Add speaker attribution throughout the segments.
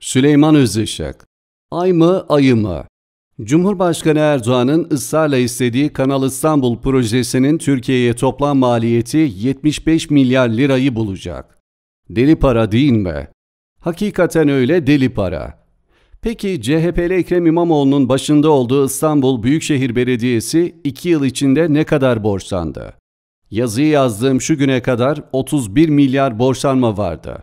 Speaker 1: Süleyman Özışık Ay mı ayı mı? Cumhurbaşkanı Erdoğan'ın ısrarla istediği Kanal İstanbul projesinin Türkiye'ye toplam maliyeti 75 milyar lirayı bulacak. Deli para değil mi? Hakikaten öyle deli para. Peki CHP'li Ekrem İmamoğlu'nun başında olduğu İstanbul Büyükşehir Belediyesi 2 yıl içinde ne kadar borçlandı? Yazıyı yazdığım şu güne kadar 31 milyar borçlanma vardı.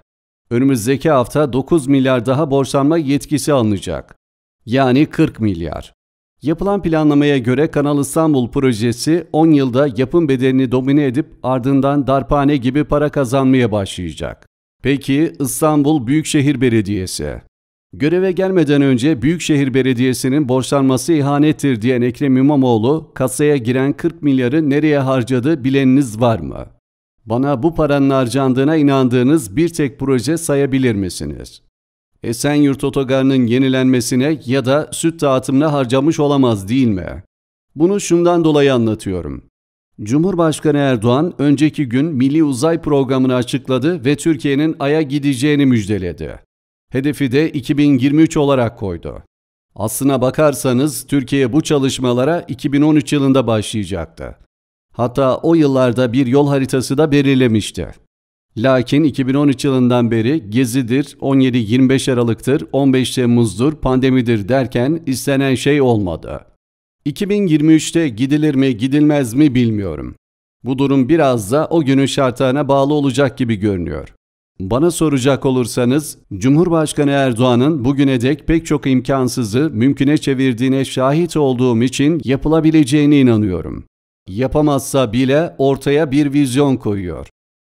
Speaker 1: Önümüzdeki hafta 9 milyar daha borçlanma yetkisi alınacak. Yani 40 milyar. Yapılan planlamaya göre Kanal İstanbul projesi 10 yılda yapım bedelini domine edip ardından darpane gibi para kazanmaya başlayacak. Peki İstanbul Büyükşehir Belediyesi? Göreve gelmeden önce Büyükşehir Belediyesi'nin borçlanması ihanettir diyen Ekrem İmamoğlu, kasaya giren 40 milyarı nereye harcadı bileniniz var mı? Bana bu paranın harcandığına inandığınız bir tek proje sayabilir misiniz? Esenyurt Otogarı'nın yenilenmesine ya da süt dağıtımına harcamış olamaz değil mi? Bunu şundan dolayı anlatıyorum. Cumhurbaşkanı Erdoğan önceki gün Milli Uzay Programı'nı açıkladı ve Türkiye'nin Ay'a gideceğini müjdeledi. Hedefi de 2023 olarak koydu. Aslına bakarsanız Türkiye bu çalışmalara 2013 yılında başlayacaktı. Hatta o yıllarda bir yol haritası da belirlemişti. Lakin 2013 yılından beri Gezi'dir, 17-25 Aralık'tır, 15 Temmuz'dur, pandemidir derken istenen şey olmadı. 2023'te gidilir mi gidilmez mi bilmiyorum. Bu durum biraz da o günün şartlarına bağlı olacak gibi görünüyor. Bana soracak olursanız Cumhurbaşkanı Erdoğan'ın bugüne dek pek çok imkansızı mümküne çevirdiğine şahit olduğum için yapılabileceğine inanıyorum. Yapamazsa bile ortaya bir vizyon koyuyor.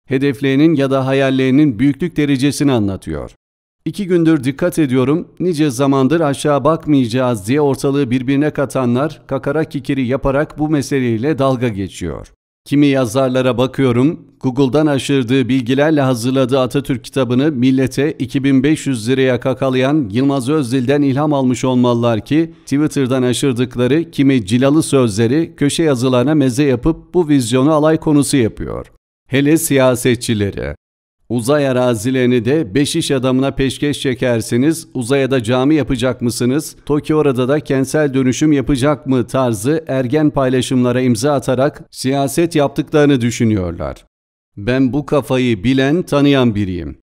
Speaker 1: Hedeflerinin ya da hayallerinin büyüklük derecesini anlatıyor. İki gündür dikkat ediyorum, nice zamandır aşağı bakmayacağız diye ortalığı birbirine katanlar kakara kikiri yaparak bu meseleyle dalga geçiyor. Kimi yazarlara bakıyorum, Google'dan aşırdığı bilgilerle hazırladığı Atatürk kitabını millete 2500 liraya kakalayan Yılmaz Özdil'den ilham almış olmalılar ki Twitter'dan aşırdıkları kimi cilalı sözleri köşe yazılarına meze yapıp bu vizyonu alay konusu yapıyor. Hele siyasetçileri. Uzay arazilerini de 5 iş adamına peşkeş çekersiniz, uzaya da cami yapacak mısınız, Tokyo'da da kentsel dönüşüm yapacak mı tarzı ergen paylaşımlara imza atarak siyaset yaptıklarını düşünüyorlar. Ben bu kafayı bilen, tanıyan biriyim.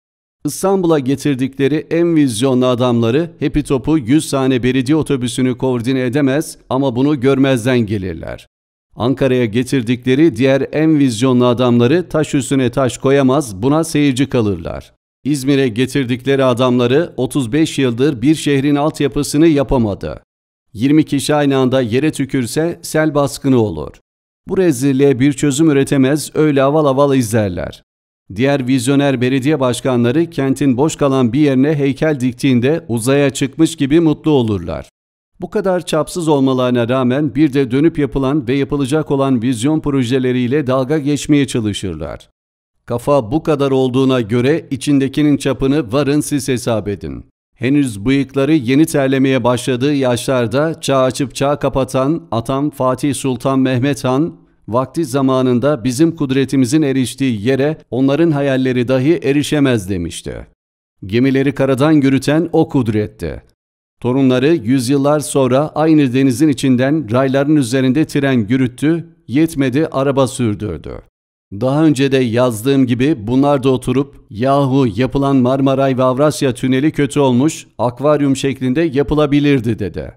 Speaker 1: İstanbul'a getirdikleri en vizyonlu adamları hepi topu 100 tane belediye otobüsünü koordine edemez ama bunu görmezden gelirler. Ankara'ya getirdikleri diğer en vizyonlu adamları taş üstüne taş koyamaz buna seyirci kalırlar. İzmir'e getirdikleri adamları 35 yıldır bir şehrin altyapısını yapamadı. 20 kişi aynı anda yere tükürse sel baskını olur. Bu rezilliğe bir çözüm üretemez öyle aval aval izlerler. Diğer vizyoner belediye başkanları kentin boş kalan bir yerine heykel diktiğinde uzaya çıkmış gibi mutlu olurlar. Bu kadar çapsız olmalarına rağmen bir de dönüp yapılan ve yapılacak olan vizyon projeleriyle dalga geçmeye çalışırlar. Kafa bu kadar olduğuna göre içindekinin çapını varın siz hesap edin. Henüz bıyıkları yeni terlemeye başladığı yaşlarda çağ açıp çağ kapatan atam Fatih Sultan Mehmet Han, vakti zamanında bizim kudretimizin eriştiği yere onların hayalleri dahi erişemez demişti. Gemileri karadan yürüten o kudrette. Torunları yüzyıllar sonra aynı denizin içinden rayların üzerinde tren yürüttü, yetmedi araba sürdürdü. Daha önce de yazdığım gibi bunlar da oturup yahu yapılan Marmaray ve Avrasya tüneli kötü olmuş, akvaryum şeklinde yapılabilirdi dedi.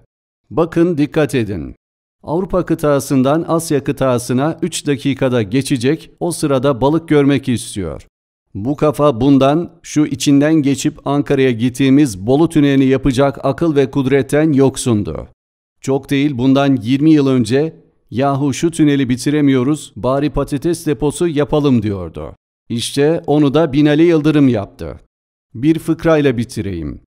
Speaker 1: Bakın dikkat edin. Avrupa kıtasından Asya kıtasına 3 dakikada geçecek, o sırada balık görmek istiyor. Bu kafa bundan, şu içinden geçip Ankara'ya gittiğimiz Bolu tünelini yapacak akıl ve kudretten yoksundu. Çok değil bundan 20 yıl önce yahu şu tüneli bitiremiyoruz bari patates deposu yapalım diyordu. İşte onu da Binali Yıldırım yaptı. Bir fıkrayla bitireyim.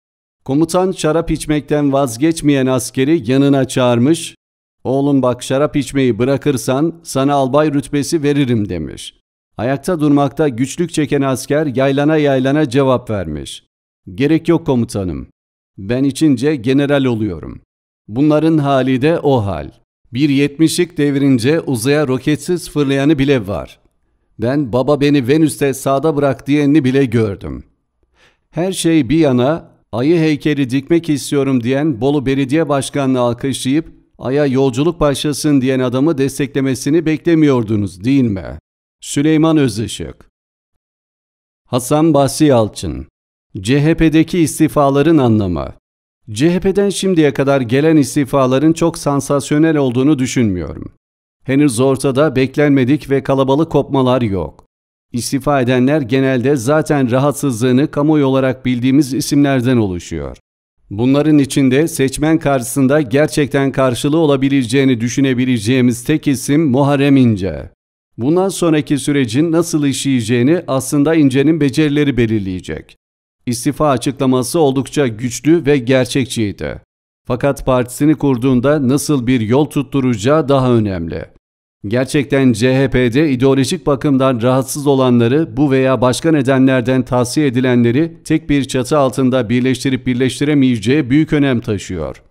Speaker 1: Komutan şarap içmekten vazgeçmeyen askeri yanına çağırmış, oğlum bak şarap içmeyi bırakırsan sana albay rütbesi veririm demiş. Ayakta durmakta güçlük çeken asker yaylana yaylana cevap vermiş. Gerek yok komutanım. Ben içince general oluyorum. Bunların hali de o hal. Bir yetmişlik devirince uzaya roketsiz fırlayanı bile var. Ben baba beni Venüs'te sağda bırak diyenini bile gördüm. Her şey bir yana ayı heykeli dikmek istiyorum diyen Bolu Belediye Başkanı'nı alkışlayıp aya yolculuk başlasın diyen adamı desteklemesini beklemiyordunuz değil mi? Süleyman Özışık Hasan Basri Yalçın CHP'deki istifaların anlamı CHP'den şimdiye kadar gelen istifaların çok sansasyonel olduğunu düşünmüyorum. Henüz ortada beklenmedik ve kalabalık kopmalar yok. İstifa edenler genelde zaten rahatsızlığını kamuoyu olarak bildiğimiz isimlerden oluşuyor. Bunların içinde seçmen karşısında gerçekten karşılığı olabileceğini düşünebileceğimiz tek isim Muharrem İnce. Bundan sonraki sürecin nasıl işleyeceğini aslında İnce'nin becerileri belirleyecek. İstifa açıklaması oldukça güçlü ve gerçekçiydi. Fakat partisini kurduğunda nasıl bir yol tutturacağı daha önemli. Gerçekten CHP'de ideolojik bakımdan rahatsız olanları bu veya başka nedenlerden tavsiye edilenleri tek bir çatı altında birleştirip birleştiremeyeceği büyük önem taşıyor.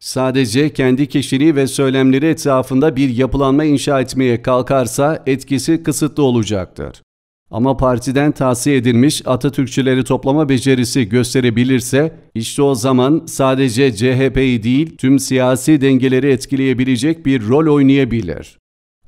Speaker 1: Sadece kendi kişiliği ve söylemleri etrafında bir yapılanma inşa etmeye kalkarsa etkisi kısıtlı olacaktır. Ama partiden tavsiye edilmiş Atatürkçüleri toplama becerisi gösterebilirse işte o zaman sadece CHP'yi değil tüm siyasi dengeleri etkileyebilecek bir rol oynayabilir.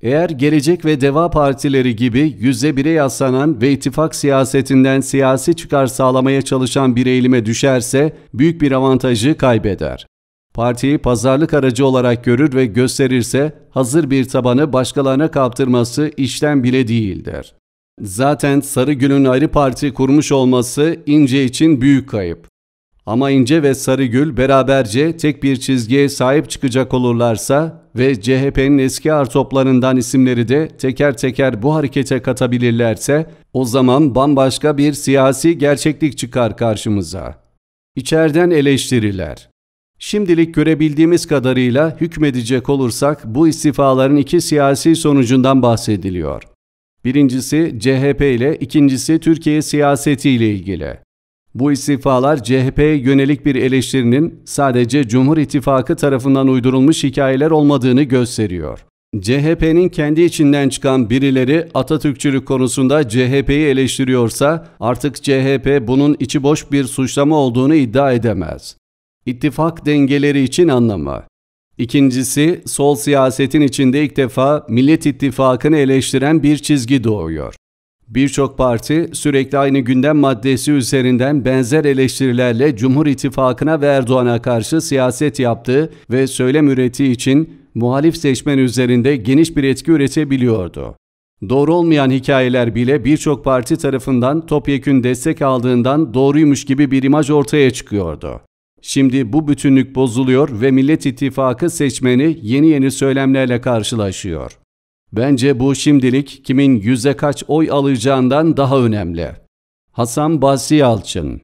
Speaker 1: Eğer Gelecek ve Deva Partileri gibi yüzde bire yaslanan ve ittifak siyasetinden siyasi çıkar sağlamaya çalışan bir eğilime düşerse büyük bir avantajı kaybeder. Partiyi pazarlık aracı olarak görür ve gösterirse hazır bir tabanı başkalarına kaptırması işten bile değildir. Zaten Sarıgül'ün ayrı parti kurmuş olması İnce için büyük kayıp. Ama İnce ve Sarıgül beraberce tek bir çizgiye sahip çıkacak olurlarsa ve CHP'nin eski artoplarından isimleri de teker teker bu harekete katabilirlerse o zaman bambaşka bir siyasi gerçeklik çıkar karşımıza. İçeriden eleştiriler Şimdilik görebildiğimiz kadarıyla hükmedecek olursak bu istifaların iki siyasi sonucundan bahsediliyor. Birincisi CHP ile ikincisi Türkiye siyaseti ile ilgili. Bu istifalar CHP'ye yönelik bir eleştirinin sadece Cumhur İttifakı tarafından uydurulmuş hikayeler olmadığını gösteriyor. CHP'nin kendi içinden çıkan birileri Atatürkçülük konusunda CHP'yi eleştiriyorsa artık CHP bunun içi boş bir suçlama olduğunu iddia edemez. İttifak dengeleri için anlamı. İkincisi, sol siyasetin içinde ilk defa Millet İttifakı'nı eleştiren bir çizgi doğuyor. Birçok parti sürekli aynı gündem maddesi üzerinden benzer eleştirilerle Cumhur İttifakı'na ve Erdoğan'a karşı siyaset yaptığı ve söylem ürettiği için muhalif seçmen üzerinde geniş bir etki üretebiliyordu. Doğru olmayan hikayeler bile birçok parti tarafından topyekün destek aldığından doğruymuş gibi bir imaj ortaya çıkıyordu. Şimdi bu bütünlük bozuluyor ve Millet İttifakı seçmeni yeni yeni söylemlerle karşılaşıyor. Bence bu şimdilik kimin yüze kaç oy alacağından daha önemli. Hasan Basri Yalçın